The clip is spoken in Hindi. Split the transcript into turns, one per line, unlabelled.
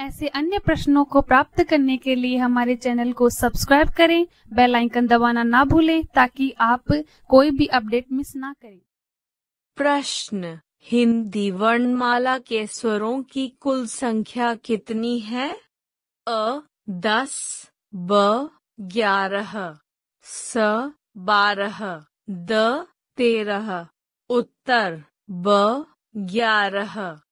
ऐसे अन्य प्रश्नों को प्राप्त करने के लिए हमारे चैनल को सब्सक्राइब करें बेल आइकन दबाना ना भूलें ताकि आप कोई भी अपडेट मिस ना करें
प्रश्न हिंदी वर्णमाला के स्वरों की कुल संख्या कितनी है अ दस ब ग्यारह स बारह द तेरह उत्तर ब ग्यारह